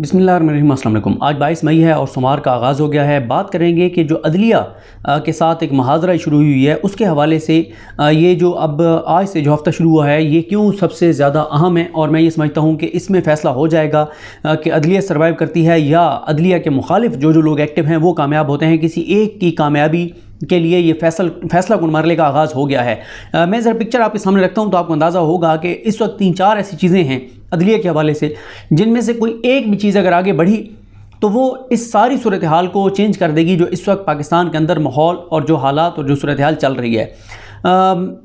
बसमिलकुम आज बाईस मई है और सोमवार का आगाज़ हो गया है बात करेंगे कि जो अदलिया के साथ एक महाजरा शुरू हुई है उसके हवाले से ये जो अब आज से जो हफ़्ता शुरू हुआ है ये क्यों सबसे ज़्यादा अहम है और मैं ये समझता हूँ कि इसमें फ़ैसला हो जाएगा कि अदलिया सर्वाइव करती है या अदलिया के मुखालिफ जो जो लोग एक्टिव हैं वो कामयाब होते हैं किसी एक की कामयाबी के लिए ये फैसल फैसला कुन मरले का आगाज़ हो गया है आ, मैं ज़रा पिक्चर आपके सामने रखता हूँ तो आपको अंदाज़ा होगा कि इस वक्त तीन चार ऐसी चीज़ें हैं अदलिया के हवाले से जिनमें से कोई एक भी चीज़ अगर आगे बढ़ी तो वो इस सारी सूरत हाल को चेंज कर देगी जो इस वक्त पाकिस्तान के अंदर माहौल और जो हालात और जो सूरत हाल चल रही है आ,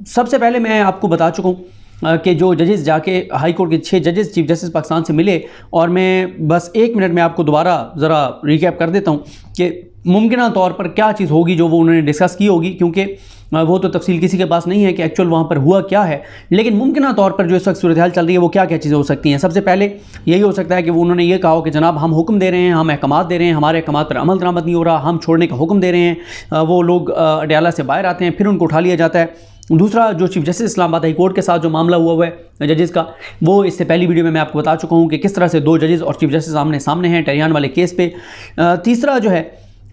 सबसे पहले मैं आपको बता चुका हूँ के जो जजेस जाके हाई कोर्ट के छः जजेस चीफ जस्टिस पाकिस्तान से मिले और मैं बस एक मिनट में आपको दोबारा ज़रा रिकैप कर देता हूँ कि मुमकिन तौर पर क्या चीज़ होगी जो वो उन्होंने डिस्कस की होगी क्योंकि वो तो तफसील किसी के पास नहीं है कि एक्चुअल वहाँ पर हुआ क्या है लेकिन मुमकिन तौर पर जो इस वक्त सूरत हाल चल रही है वो क्या क्या चीज़ें हो सकती हैं सबसे पहले यही हो सकता है कि वो उन्होंने ये कहा हो कि जनाब हम हुक्म दे रहे हैं हम अहकाम दे रहे हैं हमारे अहकाम पर अमल दरामद नहीं हो रहा हम छोड़ने का हुक्म दे रहे हैं वो लोग अडयाला से बाहर आते हैं फिर उनको उठा लिया जाता है दूसरा जो चीफ जस्टिस इस्लामाबाद हाईकोर्ट के साथ जो मामला हुआ हुआ है जजेस का वो इससे पहली वीडियो में मैं आपको बता चुका हूँ कि किस तरह से दो जजेस और चीफ जस्टिस सामने सामने हैं टेरियान वाले केस पे तीसरा जो है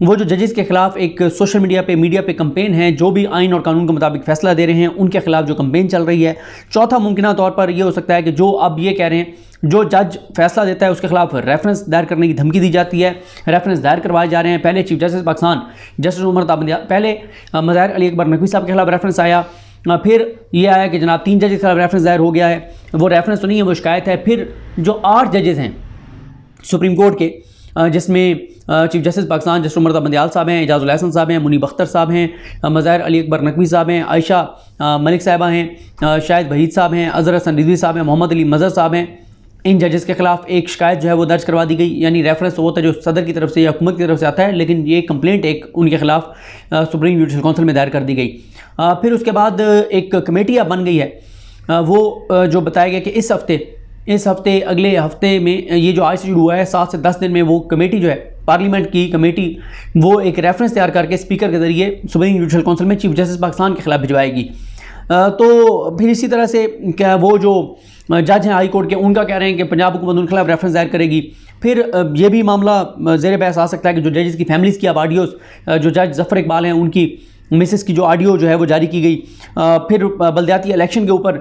वो जो जजेस के खिलाफ एक सोशल मीडिया पे मीडिया पे कंपेन है जो भी आइन और कानून के मुताबिक फैसला दे रहे हैं उनके खिलाफ जो कंपेन चल रही है चौथा मुमकिन तौर पर यह हो सकता है कि जो अब ये कह रहे हैं जो जज फैसला देता है उसके खिलाफ रेफरेंस दायर करने की धमकी दी जाती है रेफरेंस दायर करवाए जा रहे हैं पहले chief justice Pakistan justice Umar ताबंदिया पहले मज़ाहिर अली अकबर नकवी साहब के खिलाफ रेफरेंस आया फिर ये आया कि जनाब तीन जजेस के खिलाफ रेफरेंस दायर हो गया है वो रेफरेंस तो नहीं है वो शिकायत है फिर जो आठ जजेस हैं सुप्रीम कोर्ट के जिसमें chief justice Pakistan justice Umar Bandial साहब हैं एजाज उलहसन साहब हैं मुनी बख्तर साहब हैं मज़ाहिर अली अकबर नकवी साहब हैं आयशा मलिक साहबा हैं शाहिद वहीद साहब हैं अजहर हसन रिजवी साहब हैं मोहम्मद अली मज़र साहब हैं इन जजेस के खिलाफ एक शिकायत जो है वो दर्ज करवा दी गई यानी रेफरेंस तो वो था तो जो सदर की तरफ से या हुकूमत की तरफ से आता है लेकिन ये कंप्लेंट एक उनके खिलाफ सुप्रीम जुडिशल काउंसिल में दायर कर दी गई फिर उसके बाद एक कमेटी अब बन गई है वो जो बताया गया कि इस हफ्ते इस हफ्ते अगले हफ्ते में ये जो आज से शुरू हुआ है सात से दस दिन में वो कमेटी जो है पार्लियामेंट की कमेटी वो एक रेफरेंस तैयार करके स्पीकर के जरिए सुप्रीम जुडिशल काउंसिल में चीफ जस्टिस पाकिस्तान के खिलाफ भिजवाएगी तो फिर इसी तरह से क्या वो जो जज हैं हाई कोर्ट के उनका कह रहे हैं कि पंजाब हुकूमत उनके खिलाफ रेफरेंस दायर करेगी फिर ये भी मामला जेर बहस आ सकता है कि जो जजेस की फैमिलीज़ की अब आडियोज जो जज जफर इकबाल हैं उनकी मिसेस की जो ऑडियो जो है वो जारी की गई फिर बलदियाती इलेक्शन के ऊपर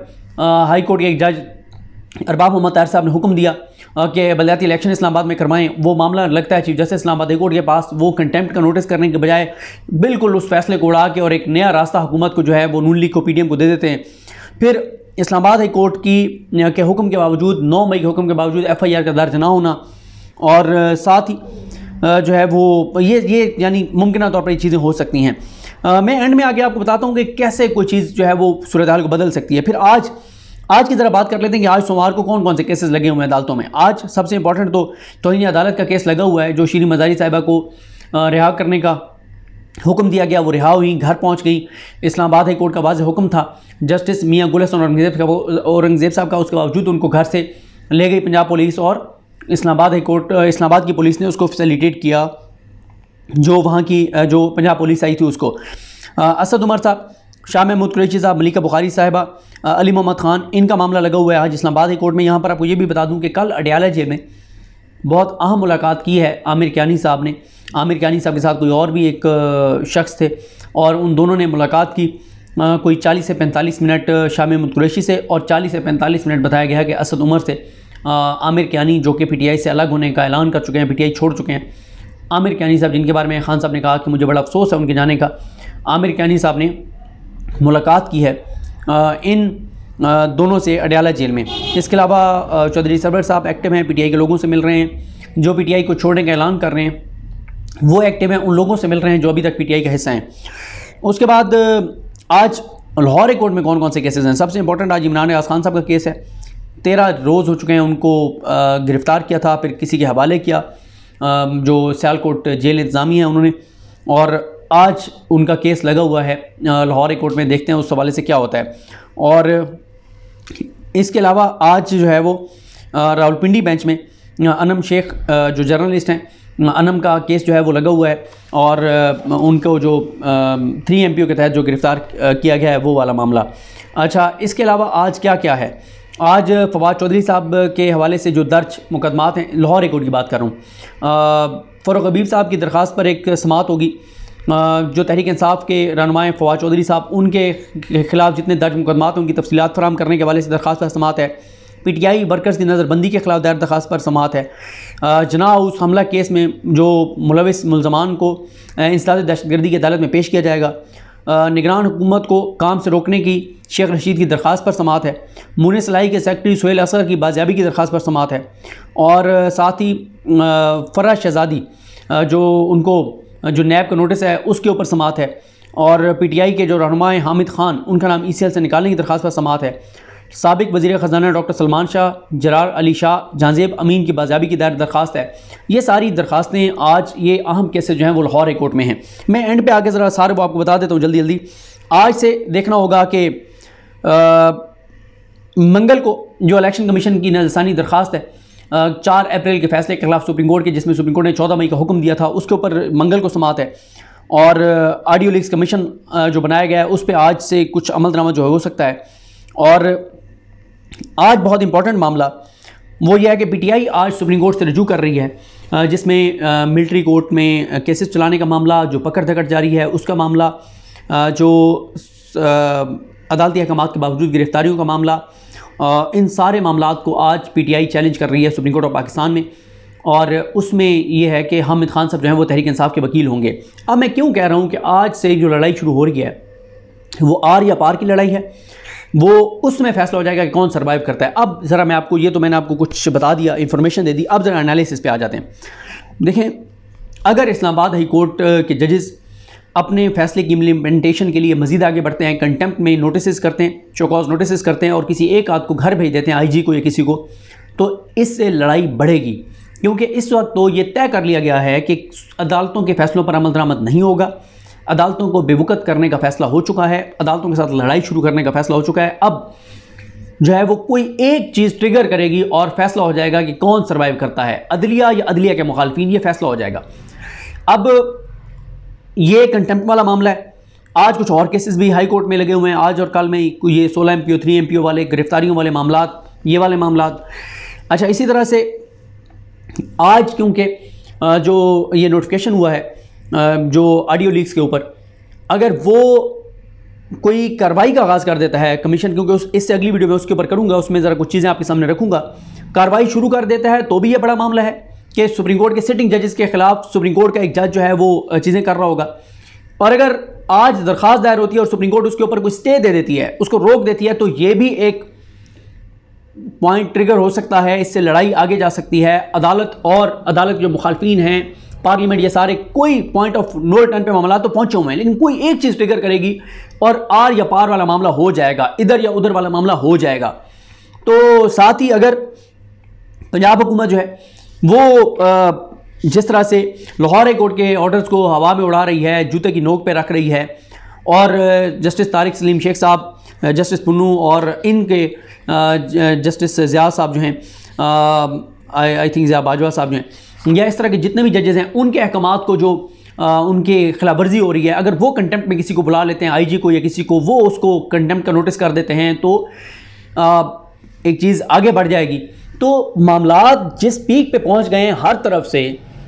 हाई कोर्ट के एक जज अरबाब मोहम्मद तार साहब ने हुक्म दिया कि बलदियाती इलेक्शन इस्लामाबाद में करवाएं वो मामला लगता है चीफ जस्टिस इस्लामाबाद हाईकोर्ट के पास वो कंटेम्प्ट का नोटिस करने के बजाय बिल्कुल उस फैसले को उड़ा के और एक नया रास्ता हुकूमत को जो है वो नून लीग को पी को दे देते हैं फिर इस्लामाबाद हाई कोर्ट की के हुक्म के बावजूद नौ मई के हुक्म के बावजूद एफ़ आई आर का दर्ज ना होना और साथ ही जो है वो ये ये यानी मुमकिन तौर पर ये चीज़ें हो सकती हैं मैं एंड में आगे आपको बताता हूँ कि कैसे कोई चीज़ जो है वो सूरत हाल को बदल सकती है फिर आज आज की जरा बात कर लेते हैं कि आज सोमवार को कौन कौन से केसेस लगे हुए हैं अदालतों में आज सबसे इंपॉर्टेंट तो तोहनी अदालत का केस लगा हुआ है जो श्री मजारी साहिबा को रिहा करने का हुक्म दिया गया वो रिहा हुई घर पहुंच गई इस्लामाबाद हाई कोर्ट का वाज हुक्म था जस्टिस मियाँ गुलस औरंगजेब का औरंगजेब साहब का उसके बावजूद उनको घर से ले गई पंजाब पुलिस और इस्लामाबाद हाई कोर्ट इस्लामाबाद की पुलिस ने उसको फैसिलिटेट किया जो वहाँ की जो पंजाब पुलिस आई थी उसको असद उमर साहब शाह महमूद कुरैशी साहब मलिका बुखारी साहबा अली मोहम्मद खान इनका मामला लगा हुआ है आज इस्लामाबाद कोर्ट में यहाँ पर आपको ये भी बता दूँ कि कल अडयाला जेल में बहुत अहम मुलाकात की है आमिर क्यानी साहब ने आमिर क्यानी साहब के साथ कोई और भी एक शख्स थे और उन दोनों ने मुलाकात की आ, कोई 40 से 45 मिनट शाह महमूद कुरैशी से और 40 से 45 मिनट बताया गया कि असद उमर से आ, आमिर क्यानी जो कि पीटीआई से अलग होने का ऐलान कर चुके हैं पीटीआई छोड़ चुके हैं आमिर क्यानी साहब जिनके बारे में खान साहब ने कहा कि मुझे बड़ा अफसोस है उनके जाने का आमिर क्यानी साहब ने मुलाकात की है इन दोनों से अडयाला जेल में इसके अलावा चौधरी सरवर साहब एक्टिव हैं पीटीआई के लोगों से मिल रहे हैं जो पीटीआई को छोड़ने का ऐलान कर रहे हैं वो एक्टिव हैं उन लोगों से मिल रहे हैं जो अभी तक पीटीआई का हिस्सा हैं उसके बाद आज लाहौर कोर्ट में कौन कौन से केसेस हैं सबसे इंपॉर्टेंट आज इमरान रियाज खान साहब का केस है तेरह रोज़ हो चुके हैं उनको गिरफ़्तार किया था फिर किसी के हवाले किया जो सियालकोट जेल इंतज़ामी है उन्होंने और आज उनका केस लगा हुआ है लाहौर कोर्ट में देखते हैं उस हवाले से क्या होता है और इसके अलावा आज जो है वो रावलपिंडी बेंच में अनम शेख जो जर्नलिस्ट हैं अनम का केस जो है वो लगा हुआ है और उनको जो थ्री एम के तहत जो गिरफ़्तार किया गया है वो वाला मामला अच्छा इसके अलावा आज क्या क्या है आज फवाद चौधरी साहब के हवाले से जो दर्ज मुकदमात हैं लाहौर कोर्ट की बात करूँ फ़रुख हबीब साहब की दरख्वास्त पर एक समात होगी जो तहरीक इंसाफ के रहनुमाएँ फवाद चौधरी साहब उनके खिलाफ जितने दर्ज मुकदमा उनकी तफसीत फराम करने के वाले से दरख्वास्त पर समात है पी टी आई वर्कर्स की नज़रबंदी के खिलाफ दायर दरख्वास्त पर समात है जना उस हमला केस में जो मुलविस मुलजमान को दहशत दहशतगर्दी की अदालत में पेश किया जाएगा निगरान हुकूमत को काम से रोकने की शेख रशीद की दरख्वास्त पर समात है मुन सलाई के सेक्रटरी सुहेल असर की बाजियाबी की दरख्वास्त पर समात है और साथ ही फ़रा शहजादी जो उनको जो नैब का नोटिस है उसके ऊपर समात है और पी टी आई के जो रहनमाय हामिद खान उनका नाम ई सी एल से निकालने की दरख्वास्त पर समात है सबक वजी ख़जाना डॉक्टर सलमान शाह जरार अली शाह जहाँजेब अमीन की बाजियाबी की दायर दरख्वास्त है ये सारी दरखास्तें आज ये अहम केसेज जो हैं वो लाहौर कोर्ट में हैं मैं एंड पे आगे ज़रा सारे वो आपको बता देता हूँ जल्दी जल्दी आज से देखना होगा कि मंगल को जो इलेक्शन कमीशन की नजरसानी दरखास्त है चार अप्रैल के फैसले के खिलाफ सुप्रीम कोर्ट के जिसमें सुप्रीम कोर्ट ने चौदह मई का हुक्म दिया था उसके ऊपर मंगल को समात है और आडियो लीक्स कमीशन जो बनाया गया है उस पर आज से कुछ अमल दरामा जो हो सकता है और आज बहुत इंपॉर्टेंट मामला वो यह है कि पीटीआई आज सुप्रीम कोर्ट से रजू कर रही है जिसमें मिलिट्री कोर्ट में केसेस चलाने का मामला जो पकड़ धकड़ जारी है उसका मामला जो अदालती अहकाम के बावजूद गिरफ्तारियों का मामला इन सारे मामला को आज पीटीआई चैलेंज कर रही है सुप्रीम कोर्ट ऑफ पाकिस्तान में और उसमें यह है कि हामिद खान साहब जो हैं वो तहरीक इंसाफ के वकील होंगे अब मैं क्यों कह रहा हूँ कि आज से जो लड़ाई शुरू हो रही है वो आर या पार की लड़ाई है वो उसमें फैसला हो जाएगा कि कौन सर्वाइव करता है अब ज़रा मैं आपको ये तो मैंने आपको कुछ बता दिया इन्फॉर्मेशन दे दी अब ज़रा एनालिसिस पे आ जाते हैं देखें अगर इस्लामाबाद हाई कोर्ट के जजेस अपने फैसले की इम्प्लीमेंटेशन के लिए मजीद आगे बढ़ते हैं कंटेम्प्ट में नोटिस करते हैं चौकॉज नोटिस करते हैं और किसी एक आद को घर भेज देते हैं आईजी को या किसी को तो इससे लड़ाई बढ़ेगी क्योंकि इस वक्त तो ये तय कर लिया गया है कि अदालतों के फैसलों पर अमल दरामद नहीं होगा अदालतों को बेवकत करने का फैसला हो चुका है अदालतों के साथ लड़ाई शुरू करने का फैसला हो चुका है अब जो है वो कोई एक चीज़ ट्रिगर करेगी और फैसला हो जाएगा कि कौन सर्वाइव करता है अदलिया या अदलिया के मुखालफी ये फैसला हो जाएगा अब ये कंटेम्प्ट वाला मामला है आज कुछ और केसेस भी हाई कोर्ट में लगे हुए हैं आज और कल में ये सोलह M P O three M P O वाले गिरफ्तारियों वाले मामला ये वाले मामला अच्छा इसी तरह से आज क्योंकि जो ये नोटिफिकेशन हुआ है जो ऑडियो लीक्स के ऊपर अगर वो कोई कार्रवाई का आगाज़ कर देता है कमीशन क्योंकि उस इससे अगली वीडियो में उसके ऊपर करूँगा उसमें ज़रा कुछ चीज़ें आपके सामने रखूँगा कार्रवाई शुरू कर देता है तो भी ये बड़ा मामला है कि सुप्रीम कोर्ट के सिटिंग जजेस के खिलाफ सुप्रीम कोर्ट का एक जज जो है वो चीज़ें कर रहा होगा और अगर आज दरख्वास्त दायर होती है और सुप्रीम कोर्ट उसके ऊपर कोई स्टे दे देती है उसको रोक देती है तो ये भी एक पॉइंट ट्रिगर हो सकता है इससे लड़ाई आगे जा सकती है अदालत और अदालत जो मुखालफी हैं पार्लियामेंट ये सारे कोई पॉइंट ऑफ नो रिटर्न पे मामला तो पहुंचे हुए हैं लेकिन कोई एक चीज़ ट्रिगर करेगी और आर या पार वाला मामला हो जाएगा इधर या उधर वाला मामला हो जाएगा तो साथ ही अगर पंजाब हुकूमत जो है वो जिस तरह से लाहौर हाई कोर्ट के ऑर्डर्स को हवा में उड़ा रही है जूते की नोक पे रख रही है और जस्टिस तारिक सलीम शेख साहब जस्टिस पुन्नू और इनके जस्टिस ज़िया साहब जो हैं आई थिंक ज़िया बाजवा साहब जो हैं या इस तरह के जितने भी जजेज़ हैं उनके अहकाम को जो आ, उनके खिलाफ वर्जी हो रही है अगर वो कंटेम्प्ट में किसी को बुला लेते हैं आईजी को या किसी को वो उसको कंटेम्प्ट का नोटिस कर देते हैं तो आ, एक चीज़ आगे बढ़ जाएगी तो मामला जिस पीक पे पहुंच गए हैं हर तरफ से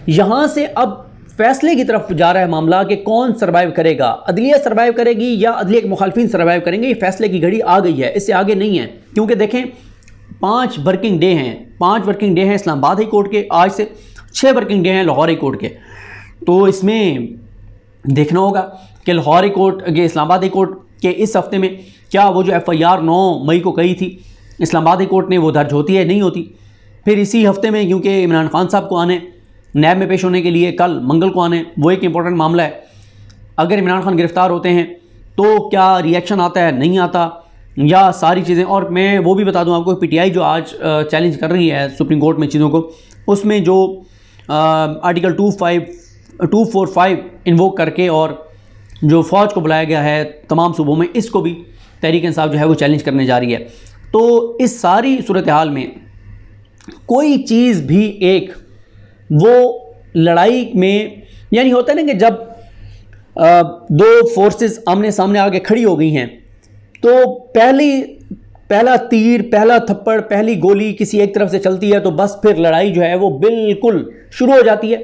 यहाँ से अब फैसले की तरफ जा रहा है मामला कि कौन सर्वाइव करेगा अदलिया सर्वाइव करेगी या अदलिया के मुखालफी सर्वाइव करेंगे ये फैसले की घड़ी आ गई है इससे आगे नहीं है क्योंकि देखें पाँच वर्किंग डे हैं पाँच वर्किंग डे हैं इस्लामाबाद हाई कोर्ट के आज से छः वर्किंग डे हैं लाहौर हाई कोर्ट के तो इसमें देखना होगा कि लाहौर हाई कोर्ट के इस्लामाबाद हाई कोर्ट के इस हफ्ते में क्या वो जो एफ़ आई आर नौ मई को कही थी इस्लामाबाद कोर्ट ने वो दर्ज होती है नहीं होती फिर इसी हफ्ते में क्योंकि इमरान खान साहब को आने नैब में पेश होने के लिए कल मंगल को आने वो एक इम्पॉर्टेंट मामला है अगर इमरान खान गिरफ़्तार होते हैं तो क्या रिएक्शन आता है नहीं आता या सारी चीज़ें और मैं वो भी बता दूं आपको पीटीआई जो आज चैलेंज कर रही है सुप्रीम कोर्ट में चीज़ों को उसमें जो आ, article two five two four five invoke करके और जो फ़ौज को बुलाया गया है तमाम सूबों में इसको भी तहरीक इंसाफ जो है वो चैलेंज करने जा रही है तो इस सारी सूरत हाल में कोई चीज़ भी एक वो लड़ाई में यानी होता है ना कि जब आ, दो फोर्सेस आमने सामने आके खड़ी हो गई हैं तो पहली पहला तीर पहला थप्पड़ पहली गोली किसी एक तरफ से चलती है तो बस फिर लड़ाई जो है वो बिल्कुल शुरू हो जाती है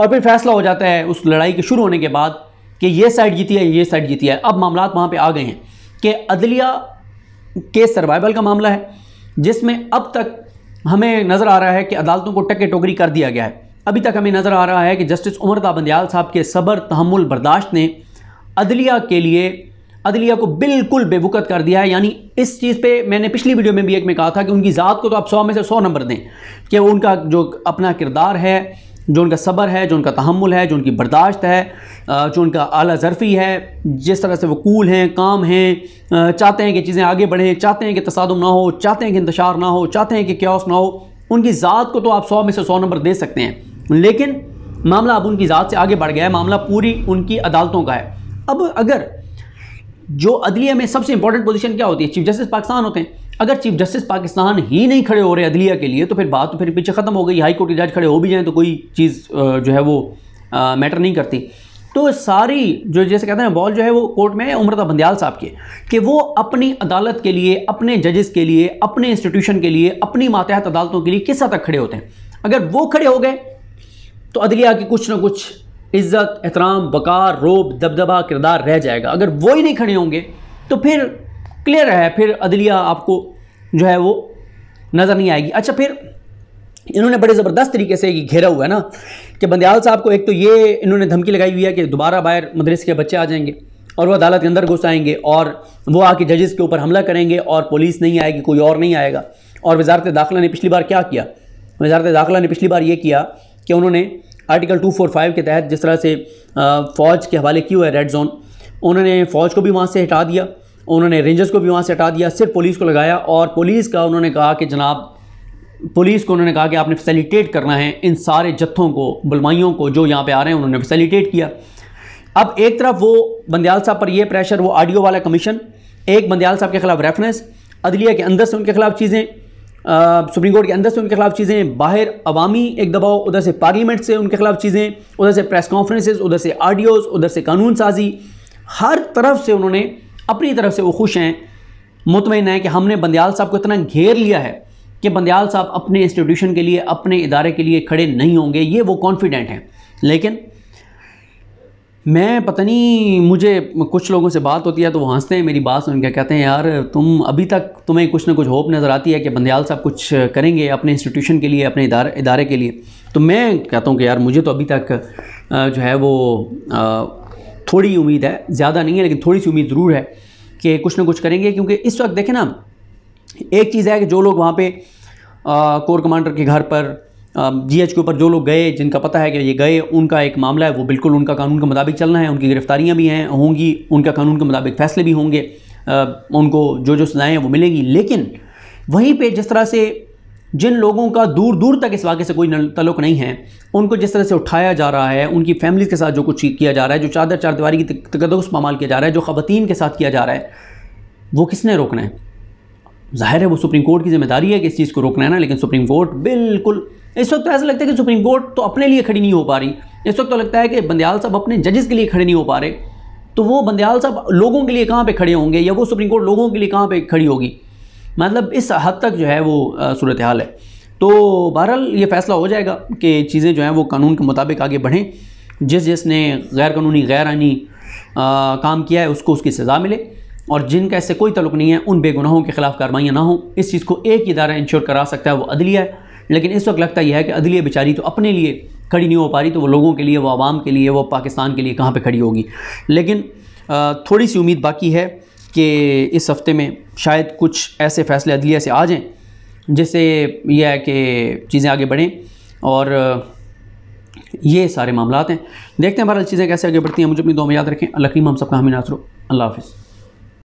और फिर फैसला हो जाता है उस लड़ाई के शुरू होने के बाद कि ये साइड जीती है ये साइड जीती है अब मामला वहाँ पर आ गए हैं कि अदलिया के सर्वाइवल का मामला है जिसमें अब तक हमें नज़र आ रहा है कि अदालतों को टके टोकरी कर दिया गया है अभी तक हमें नज़र आ रहा है कि जस्टिस उमर बंदयाल साहब के सबर तहमुल बर्दाश्त ने अदलिया के लिए अदलिया को बिल्कुल बेवकत कर दिया है यानी इस चीज़ पे मैंने पिछली वीडियो में भी एक में कहा था कि उनकी ज़ात को तो आप सौ में से सौ नंबर दें कि उनका जो अपना किरदार है जो उनका सब्र है जो उनका तहमुल है जो उनकी बर्दाश्त है जो उनका अला ज़रफ़ी है जिस तरह से वो कूल हैं काम हैं चाहते हैं कि चीज़ें आगे बढ़ें चाहते हैं कि तसादम ना हो चाहते हैं कि इंतशार ना हो चाहते हैं कि क्यास ना हो उनकी ज़ात को तो आप सौ में से सौ नंबर दे सकते हैं लेकिन मामला अब उनकी ज़ात से आगे बढ़ गया है मामला पूरी उनकी अदालतों का है अब अगर जो अदलिया में सबसे इंपॉर्टेंट पोजीशन क्या होती है चीफ जस्टिस पाकिस्तान होते हैं अगर चीफ जस्टिस पाकिस्तान ही नहीं खड़े हो रहे अदलिया के लिए तो फिर बात तो फिर पीछे ख़त्म हो गई हाई कोर्ट के जज खड़े हो भी जाएँ तो कोई चीज़ जो है वो मैटर नहीं करती तो सारी जो जैसे कहते हैं बॉल जो है वो कोर्ट में उम्रता बंदयाल साहब की कि वो अपनी अदालत के लिए अपने जजेस के लिए अपने इंस्टीट्यूशन के लिए अपनी मातहत अदालतों के लिए किस हद तक खड़े होते हैं अगर वो खड़े हो गए तो अदलिया की कुछ ना कुछ इज्जत एहतराम बकार रोब दबदबा किरदार रह जाएगा अगर वो ही नहीं खड़े होंगे तो फिर क्लियर है फिर अदलिया आपको जो है वो नज़र नहीं आएगी अच्छा फिर इन्होंने बड़े ज़बरदस्त तरीके से घेरा हुआ है ना कि बंदयाल साहब को एक तो ये इन्होंने धमकी लगाई हुई है कि दोबारा बाहर मदरस के बच्चे आ जाएंगे और वो अदालत के अंदर घुस आएंगे और वो आके जजेस के ऊपर हमला करेंगे और पुलिस नहीं आएगी कोई और नहीं आएगा और वजारत दाखिला ने पिछली बार क्या किया वजारत दाखिला ने पिछली बार ये किया कि उन्होंने आर्टिकल 245 के तहत जिस तरह से फ़ौज के हवाले किए हुए रेड जोन उन्होंने फ़ौज को भी वहाँ से हटा दिया उन्होंने रेंजर्स को भी वहाँ से हटा दिया सिर्फ पुलिस को लगाया और पुलिस का उन्होंने कहा कि जनाब पुलिस को उन्होंने कहा कि आपने फैसिलिटेट करना है इन सारे जत्थों को बुलवाइयों को जो यहाँ पे आ रहे हैं उन्होंने फैसिलिटेट किया अब एक तरफ वो बंदयाल साहब पर यह प्रेशर वो ऑडियो वाला कमीशन एक बंदयाल साहब के खिलाफ रेफरेंस अदलिया के अंदर से उनके खिलाफ चीज़ें सुप्रीम कोर्ट के अंदर से उनके खिलाफ चीज़ें बाहर अवामी एक दबाव उधर से पार्लियामेंट से उनके खिलाफ चीज़ें उधर से प्रेस कॉन्फ्रेंसेज उधर से आडियोज़ उधर से कानून साजी हर तरफ से उन्होंने अपनी तरफ से वो खुश हैं मुतमिन है कि हमने बंदयाल साहब को इतना घेर लिया है कि बंदयाल साहब अपने इंस्टीट्यूशन के लिए अपने इदारे के लिए खड़े नहीं होंगे ये वो कॉन्फिडेंट हैं लेकिन मैं पता नहीं मुझे कुछ लोगों से बात होती है तो वो हंसते हैं मेरी बात सुन कहते हैं यार तुम अभी तक तुम्हें कुछ ना कुछ होप नज़र आती है कि बंदयाल साहब कुछ करेंगे अपने इंस्टीट्यूशन के लिए अपने इदारे इदारे के लिए तो मैं कहता हूँ कि यार मुझे तो अभी तक जो है वो थोड़ी उम्मीद है ज़्यादा नहीं है लेकिन थोड़ी सी उम्मीद ज़रूर है कि कुछ ना कुछ करेंगे क्योंकि इस वक्त देखें ना एक चीज़ है कि जो लोग वहाँ पर कोर कमांडर के घर पर एच के ऊपर जो लोग गए जिनका पता है कि ये गए उनका एक मामला है वो बिल्कुल उनका कानून के मुताबिक चलना है उनकी गिरफ्तारियाँ भी हैं होंगी उनका कानून के मुताबिक फ़ैसले भी होंगे आ, उनको जो जो सजाएँ हैं वो मिलेंगी लेकिन वहीं पर जिस तरह से जिन लोगों का दूर दूर तक इस वाक़े से कोई तलुक नहीं है उनको जिस तरह से उठाया जा रहा है उनकी फैमिली के साथ जो कुछ किया जा रहा है जो चादर चार दीवारी की तकदस पामाल किया जा रहा है जो ख़वान के साथ किया जा रहा है वो किसने रोकना है जाहिर है वो सुप्रीम कोर्ट की जिम्मेदारी है कि इस चीज़ को रोकना है ना लेकिन सुप्रीम कोर्ट बिल्कुल इस वक्त तो ऐसा लगता है कि सुप्रीम कोर्ट तो अपने लिए खड़ी नहीं हो पा रही इस वक्त तो लगता है कि बंदयाल साहब अपने जजेस के लिए खड़े नहीं हो पा रहे तो वो बंदयाल साहब लोगों के लिए कहाँ पर खड़े होंगे या वो सुप्रीम कोर्ट लोगों के लिए कहाँ पर खड़ी होगी मतलब इस हद तक जो है वो सूरत हाल है तो बहरहाल ये फैसला हो जाएगा कि चीज़ें जो हैं वो कानून के मुताबिक आगे बढ़ें जिस जिसने गैर कानूनी गैर आनी काम किया है उसको उसकी सज़ा मिले और जिनका इससे कोई तल्लुक नहीं है उन बेगुनाहों के खिलाफ कार्रवाइयाँ ना हों इस चीज़ को एक इदारा इंश्योर करा सकता है वो अदलिया है लेकिन इस वक्त लगता यह है कि अदलिया बेचारी तो अपने लिए खड़ी नहीं हो पा रही तो वो लोगों के लिए वो आवाम के लिए वो पाकिस्तान के लिए कहाँ पर खड़ी होगी लेकिन थोड़ी सी उम्मीद बाकी है कि इस हफ़्ते में शायद कुछ ऐसे फ़ैसले अदलिया से आ जाएँ जिससे यह है कि चीज़ें आगे बढ़ें और ये सारे मामला हैं देखते हैं हमारा चीज़ें कैसे आगे बढ़ती हैं मुझे अपनी दो में याद रखें अल्लाह हम सबका हमें नासरो अल्लाह हाफिज़